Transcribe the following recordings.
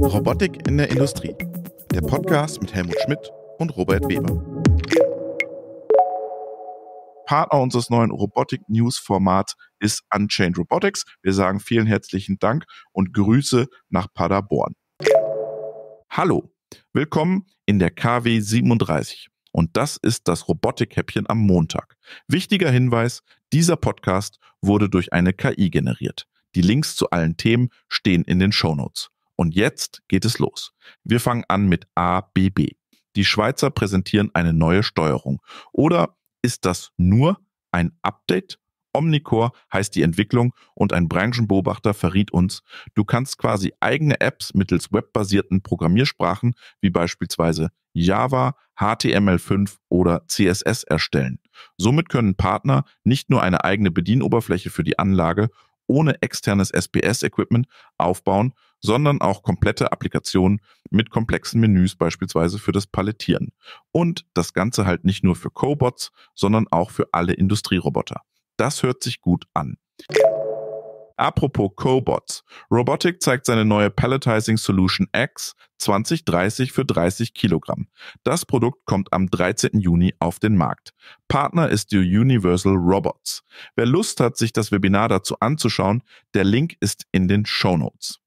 Robotik in der Industrie. Der Podcast mit Helmut Schmidt und Robert Weber. Partner unseres neuen Robotik News Formats ist Unchained Robotics. Wir sagen vielen herzlichen Dank und Grüße nach Paderborn. Hallo, willkommen in der KW 37. Und das ist das Robotik-Häppchen am Montag. Wichtiger Hinweis, dieser Podcast wurde durch eine KI generiert. Die Links zu allen Themen stehen in den Shownotes. Und jetzt geht es los. Wir fangen an mit ABB. Die Schweizer präsentieren eine neue Steuerung. Oder ist das nur ein Update? Omnicore heißt die Entwicklung und ein Branchenbeobachter verriet uns, du kannst quasi eigene Apps mittels webbasierten Programmiersprachen wie beispielsweise Java, HTML5 oder CSS erstellen. Somit können Partner nicht nur eine eigene Bedienoberfläche für die Anlage ohne externes SPS-Equipment aufbauen, sondern auch komplette Applikationen mit komplexen Menüs beispielsweise für das Palettieren. Und das Ganze halt nicht nur für Cobots, sondern auch für alle Industrieroboter. Das hört sich gut an. Apropos Cobots. Robotic zeigt seine neue Palletizing Solution X 2030 für 30 Kilogramm. Das Produkt kommt am 13. Juni auf den Markt. Partner ist die Universal Robots. Wer Lust hat, sich das Webinar dazu anzuschauen, der Link ist in den Show Notes.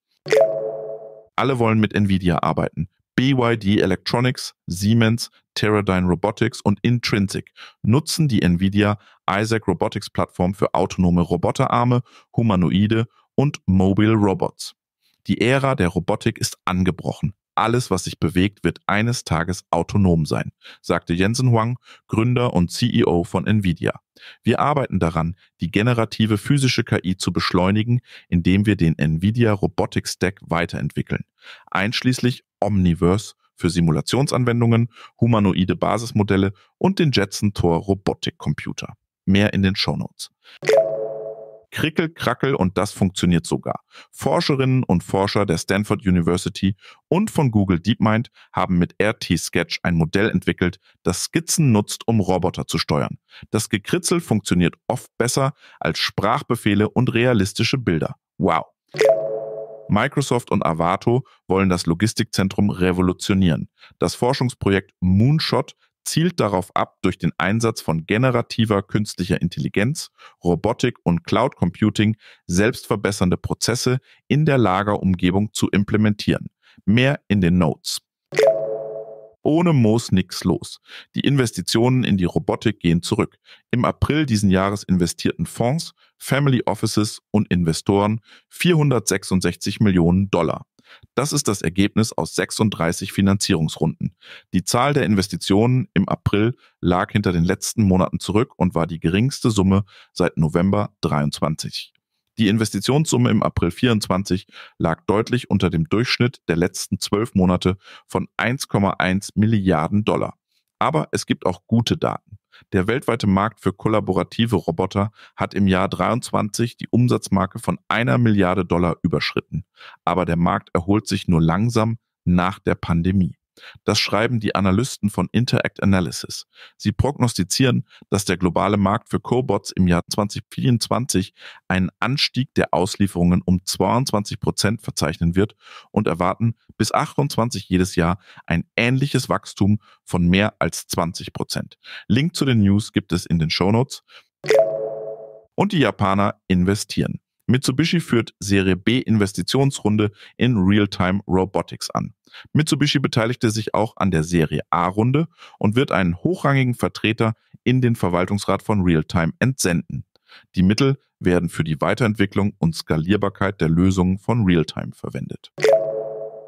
Alle wollen mit Nvidia arbeiten. BYD Electronics, Siemens, Teradyne Robotics und Intrinsic nutzen die Nvidia Isaac Robotics Plattform für autonome Roboterarme, Humanoide und Mobile Robots. Die Ära der Robotik ist angebrochen. Alles, was sich bewegt, wird eines Tages autonom sein, sagte Jensen Huang, Gründer und CEO von Nvidia. Wir arbeiten daran, die generative physische KI zu beschleunigen, indem wir den Nvidia Robotics Stack weiterentwickeln, einschließlich Omniverse für Simulationsanwendungen, humanoide Basismodelle und den Jetson Tor Computer mehr in den Shownotes. Krickel, Krackel und das funktioniert sogar. Forscherinnen und Forscher der Stanford University und von Google DeepMind haben mit RT Sketch ein Modell entwickelt, das Skizzen nutzt, um Roboter zu steuern. Das Gekritzel funktioniert oft besser als Sprachbefehle und realistische Bilder. Wow. Microsoft und Avato wollen das Logistikzentrum revolutionieren. Das Forschungsprojekt Moonshot zielt darauf ab, durch den Einsatz von generativer künstlicher Intelligenz, Robotik und Cloud Computing selbstverbessernde Prozesse in der Lagerumgebung zu implementieren. Mehr in den Notes. Ohne Moos nix los. Die Investitionen in die Robotik gehen zurück. Im April diesen Jahres investierten Fonds, Family Offices und Investoren 466 Millionen Dollar. Das ist das Ergebnis aus 36 Finanzierungsrunden. Die Zahl der Investitionen im April lag hinter den letzten Monaten zurück und war die geringste Summe seit November 23. Die Investitionssumme im April 24 lag deutlich unter dem Durchschnitt der letzten zwölf Monate von 1,1 Milliarden Dollar. Aber es gibt auch gute Daten. Der weltweite Markt für kollaborative Roboter hat im Jahr 23 die Umsatzmarke von einer Milliarde Dollar überschritten. Aber der Markt erholt sich nur langsam nach der Pandemie. Das schreiben die Analysten von Interact Analysis. Sie prognostizieren, dass der globale Markt für Cobots im Jahr 2024 einen Anstieg der Auslieferungen um 22 Prozent verzeichnen wird und erwarten bis 28 jedes Jahr ein ähnliches Wachstum von mehr als 20 Prozent. Link zu den News gibt es in den Shownotes. Und die Japaner investieren. Mitsubishi führt Serie B Investitionsrunde in Real-Time Robotics an. Mitsubishi beteiligte sich auch an der Serie A Runde und wird einen hochrangigen Vertreter in den Verwaltungsrat von Real-Time entsenden. Die Mittel werden für die Weiterentwicklung und Skalierbarkeit der Lösungen von Real-Time verwendet.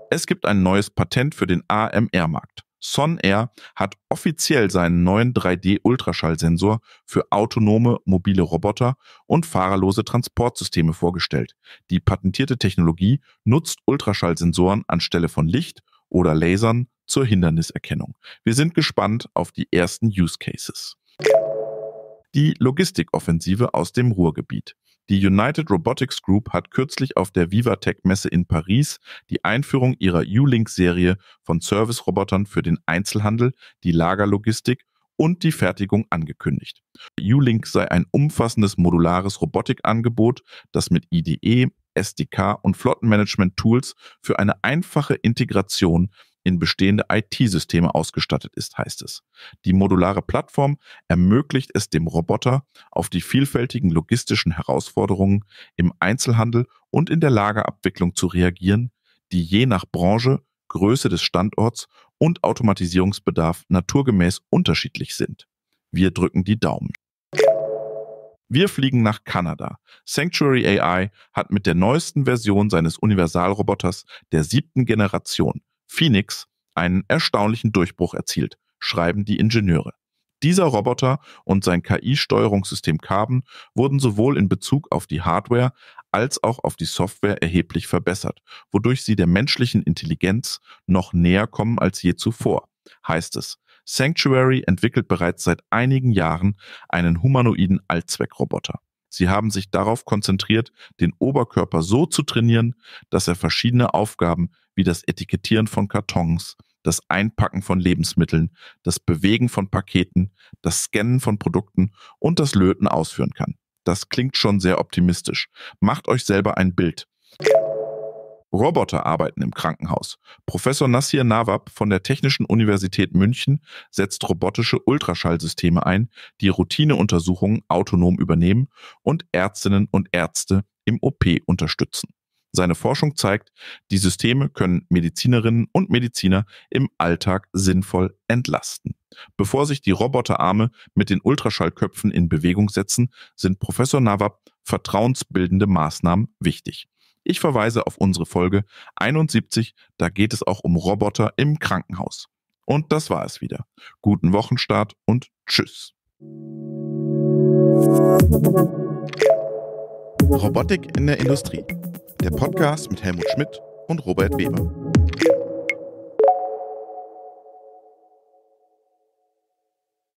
Es gibt ein neues Patent für den AMR-Markt. Sonair hat offiziell seinen neuen 3D-Ultraschallsensor für autonome mobile Roboter und fahrerlose Transportsysteme vorgestellt. Die patentierte Technologie nutzt Ultraschallsensoren anstelle von Licht oder Lasern zur Hinderniserkennung. Wir sind gespannt auf die ersten Use Cases die Logistikoffensive aus dem Ruhrgebiet. Die United Robotics Group hat kürzlich auf der Vivatech-Messe in Paris die Einführung ihrer U-Link-Serie von Service-Robotern für den Einzelhandel, die Lagerlogistik und die Fertigung angekündigt. U-Link sei ein umfassendes modulares Robotikangebot, das mit IDE, SDK und Flottenmanagement-Tools für eine einfache Integration in bestehende IT-Systeme ausgestattet ist, heißt es. Die modulare Plattform ermöglicht es dem Roboter, auf die vielfältigen logistischen Herausforderungen im Einzelhandel und in der Lagerabwicklung zu reagieren, die je nach Branche, Größe des Standorts und Automatisierungsbedarf naturgemäß unterschiedlich sind. Wir drücken die Daumen. Wir fliegen nach Kanada. Sanctuary AI hat mit der neuesten Version seines Universalroboters der siebten Generation Phoenix einen erstaunlichen Durchbruch erzielt, schreiben die Ingenieure. Dieser Roboter und sein KI-Steuerungssystem Carbon wurden sowohl in Bezug auf die Hardware als auch auf die Software erheblich verbessert, wodurch sie der menschlichen Intelligenz noch näher kommen als je zuvor, heißt es. Sanctuary entwickelt bereits seit einigen Jahren einen humanoiden Allzweckroboter. Sie haben sich darauf konzentriert, den Oberkörper so zu trainieren, dass er verschiedene Aufgaben wie das Etikettieren von Kartons, das Einpacken von Lebensmitteln, das Bewegen von Paketen, das Scannen von Produkten und das Löten ausführen kann. Das klingt schon sehr optimistisch. Macht euch selber ein Bild. Roboter arbeiten im Krankenhaus. Professor Nassir Nawab von der Technischen Universität München setzt robotische Ultraschallsysteme ein, die Routineuntersuchungen autonom übernehmen und Ärztinnen und Ärzte im OP unterstützen. Seine Forschung zeigt, die Systeme können Medizinerinnen und Mediziner im Alltag sinnvoll entlasten. Bevor sich die Roboterarme mit den Ultraschallköpfen in Bewegung setzen, sind Professor Nawab vertrauensbildende Maßnahmen wichtig. Ich verweise auf unsere Folge 71, da geht es auch um Roboter im Krankenhaus. Und das war es wieder. Guten Wochenstart und tschüss. Robotik in der Industrie. Der Podcast mit Helmut Schmidt und Robert Weber.